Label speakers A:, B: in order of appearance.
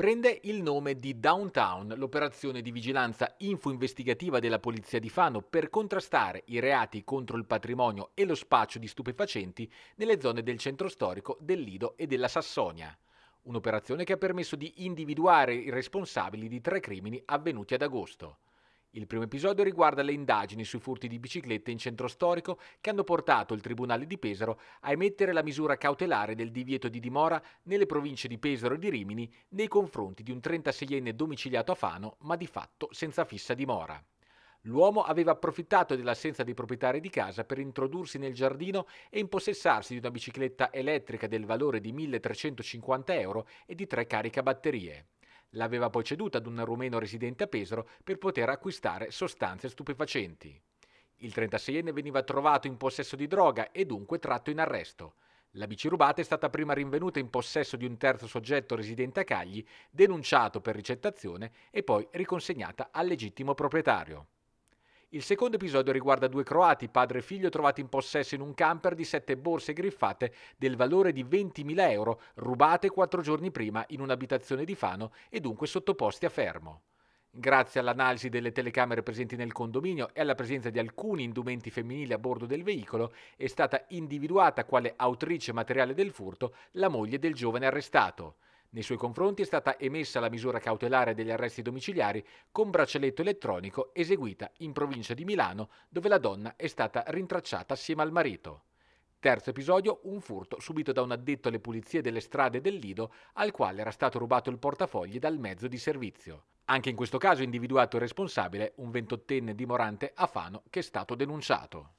A: prende il nome di Downtown, l'operazione di vigilanza info-investigativa della Polizia di Fano per contrastare i reati contro il patrimonio e lo spaccio di stupefacenti nelle zone del centro storico, del Lido e della Sassonia. Un'operazione che ha permesso di individuare i responsabili di tre crimini avvenuti ad agosto. Il primo episodio riguarda le indagini sui furti di biciclette in centro storico che hanno portato il Tribunale di Pesaro a emettere la misura cautelare del divieto di dimora nelle province di Pesaro e di Rimini nei confronti di un 36enne domiciliato a Fano ma di fatto senza fissa dimora. L'uomo aveva approfittato dell'assenza dei proprietari di casa per introdursi nel giardino e impossessarsi di una bicicletta elettrica del valore di 1350 euro e di tre caricabatterie l'aveva poi ceduta ad un rumeno residente a Pesaro per poter acquistare sostanze stupefacenti. Il 36enne veniva trovato in possesso di droga e dunque tratto in arresto. La bici rubata è stata prima rinvenuta in possesso di un terzo soggetto residente a Cagli, denunciato per ricettazione e poi riconsegnata al legittimo proprietario. Il secondo episodio riguarda due croati, padre e figlio, trovati in possesso in un camper di sette borse griffate del valore di 20.000 euro, rubate quattro giorni prima in un'abitazione di Fano e dunque sottoposti a fermo. Grazie all'analisi delle telecamere presenti nel condominio e alla presenza di alcuni indumenti femminili a bordo del veicolo, è stata individuata quale autrice materiale del furto la moglie del giovane arrestato. Nei suoi confronti è stata emessa la misura cautelare degli arresti domiciliari con braccialetto elettronico eseguita in provincia di Milano dove la donna è stata rintracciata assieme al marito. Terzo episodio, un furto subito da un addetto alle pulizie delle strade del Lido al quale era stato rubato il portafogli dal mezzo di servizio. Anche in questo caso individuato il responsabile, un ventottenne dimorante a Fano, che è stato denunciato.